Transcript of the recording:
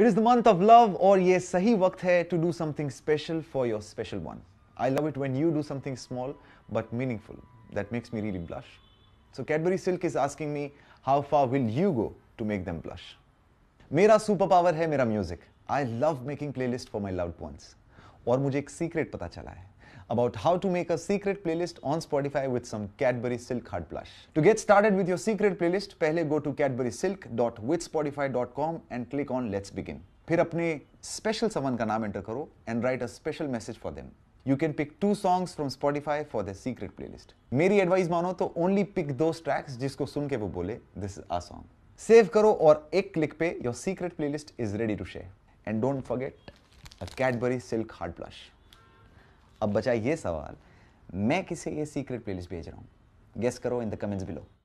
It is the month of love और ये सही वक्त है to do something special for your special one I love it when you do something small but meaningful that makes me really blush so Cadbury Silk is asking me how far will you go to make them blush मेरा super power है मेरा music I love making play list for my loved ones और मुझे एक secret पता चला है about how to make a secret playlist on Spotify with some Cadbury Silk hard blush. To get started with your secret playlist, पहले go to Cadbury Silk with cadburysilk.withspotify.com and click on Let's Begin. फिर अपने special someone का नाम and write a special message for them. You can pick two songs from Spotify for the secret playlist. मेरी advice मानो to only pick those tracks जिसको सुन के वो बोले this is our song. Save करो और एक क्लिक पे your secret playlist is ready to share and don't forget a Cadbury Silk hard blush अब बचा ये सवाल मैं किसे ये सीक्रेट प्लेलिस्ट भेज रहा हूँ गेस करो इन द कमेंट्स बिलो